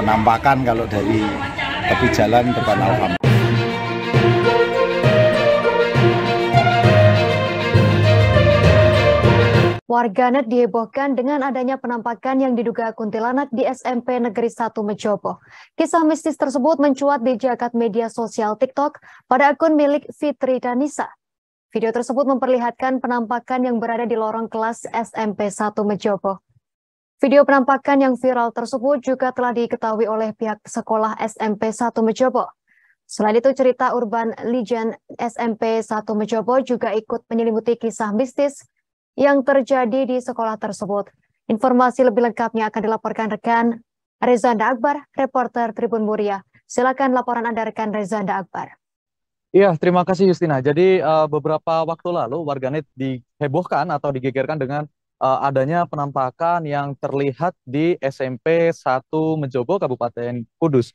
penampakan kalau dari tepi jalan depan Alhamdulillah. Warganet dihebohkan dengan adanya penampakan yang diduga kuntilanak di SMP Negeri 1 Mejobo. Kisah mistis tersebut mencuat di jagat media sosial TikTok pada akun milik Fitri Danisa. Video tersebut memperlihatkan penampakan yang berada di lorong kelas SMP 1 Mejobo. Video penampakan yang viral tersebut juga telah diketahui oleh pihak sekolah SMP 1 Mejobo. Selain itu, cerita urban legend SMP 1 Mejobo juga ikut menyelimuti kisah mistis yang terjadi di sekolah tersebut. Informasi lebih lengkapnya akan dilaporkan rekan Rezanda Akbar, reporter Tribun Muria. Silakan laporan Anda rekan Rezanda Akbar. Iya, terima kasih Justina. Jadi eh, beberapa waktu lalu warganet dihebohkan atau digegerkan dengan Eh, adanya penampakan yang terlihat di SMP 1 Mejobo Kabupaten Kudus.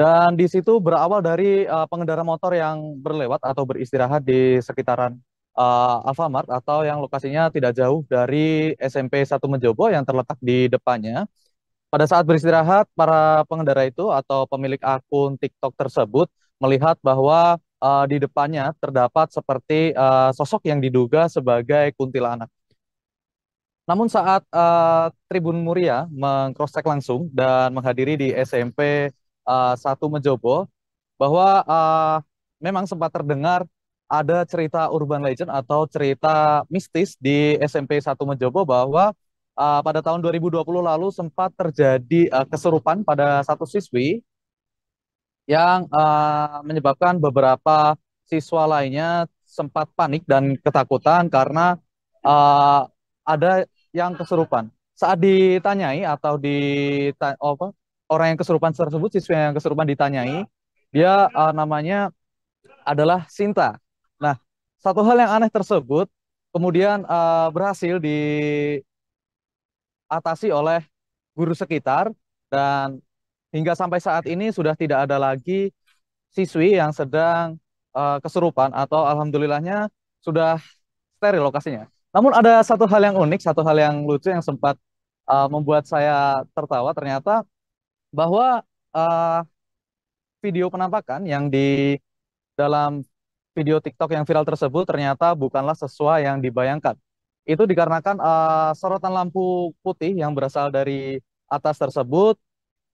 Dan di situ berawal dari uh, pengendara motor yang berlewat atau beristirahat di sekitaran uh, Alfamart atau yang lokasinya tidak jauh dari SMP 1 Mejobo yang terletak di depannya. Pada saat beristirahat, para pengendara itu atau pemilik akun TikTok tersebut melihat bahwa uh, di depannya terdapat seperti uh, sosok yang diduga sebagai kuntilanak. Namun saat uh, Tribun Muria meng check langsung dan menghadiri di SMP uh, eh, 1 Mejobo bahwa uh, memang sempat terdengar ada cerita urban legend atau cerita mistis di SMP 1 Mejobo bahwa uh, pada tahun 2020 lalu sempat terjadi uh, kesurupan pada satu siswi yang uh, menyebabkan beberapa siswa lainnya sempat panik dan ketakutan karena uh, ada yang kesurupan. Saat ditanyai atau di apa, orang yang kesurupan tersebut, siswa yang kesurupan ditanyai, dia uh, namanya adalah Sinta. Nah, satu hal yang aneh tersebut kemudian uh, berhasil diatasi oleh guru sekitar dan hingga sampai saat ini sudah tidak ada lagi siswi yang sedang uh, kesurupan atau alhamdulillahnya sudah steril lokasinya. Namun ada satu hal yang unik, satu hal yang lucu yang sempat uh, membuat saya tertawa ternyata bahwa uh, video penampakan yang di dalam video TikTok yang viral tersebut ternyata bukanlah sesuai yang dibayangkan. Itu dikarenakan uh, sorotan lampu putih yang berasal dari atas tersebut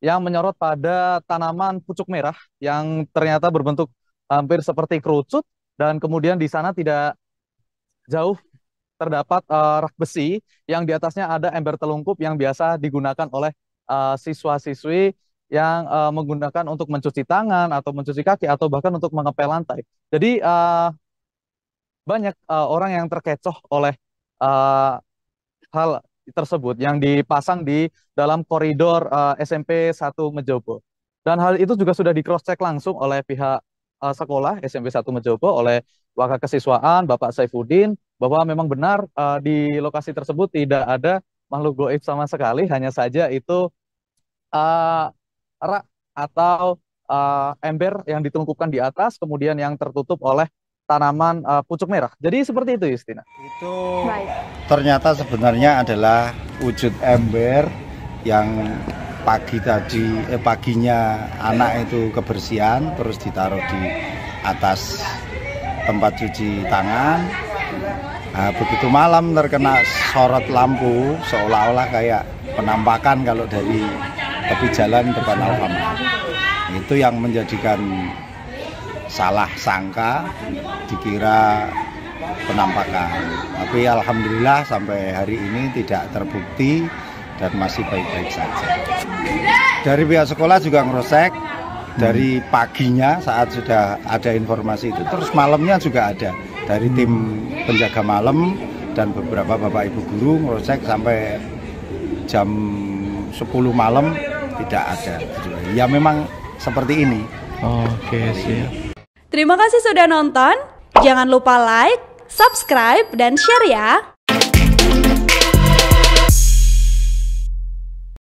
yang menyorot pada tanaman pucuk merah yang ternyata berbentuk hampir seperti kerucut dan kemudian di sana tidak jauh terdapat uh, rak besi yang di atasnya ada ember telungkup yang biasa digunakan oleh uh, siswa-siswi yang uh, menggunakan untuk mencuci tangan atau mencuci kaki atau bahkan untuk mengepel lantai. Jadi uh, banyak uh, orang yang terkecoh oleh uh, hal tersebut yang dipasang di dalam koridor uh, SMP 1 Mejobo. Dan hal itu juga sudah di cross check langsung oleh pihak uh, sekolah SMP 1 Mejobo oleh Wakil Kesiswaan Bapak Saifuddin bahwa memang benar uh, di lokasi tersebut tidak ada makhluk goib sama sekali, hanya saja itu uh, rak atau uh, ember yang ditelungkupkan di atas, kemudian yang tertutup oleh tanaman uh, pucuk merah. Jadi seperti itu, Istina Itu ternyata sebenarnya adalah wujud ember yang pagi tadi eh, paginya anak itu kebersihan terus ditaruh di atas tempat cuci tangan Nah, begitu malam terkena sorot lampu seolah-olah kayak penampakan kalau dari tepi jalan depan Alfamart. Itu yang menjadikan salah sangka dikira penampakan. Tapi alhamdulillah sampai hari ini tidak terbukti dan masih baik-baik saja. Dari pihak sekolah juga ngerosek dari hmm. paginya saat sudah ada informasi itu terus malamnya juga ada dari tim penjaga malam dan beberapa bapak ibu guru ngecek sampai jam 10 malam tidak ada. Ya memang seperti ini. Oke okay, sih. Terima kasih sudah nonton. Jangan lupa like, subscribe, dan share ya.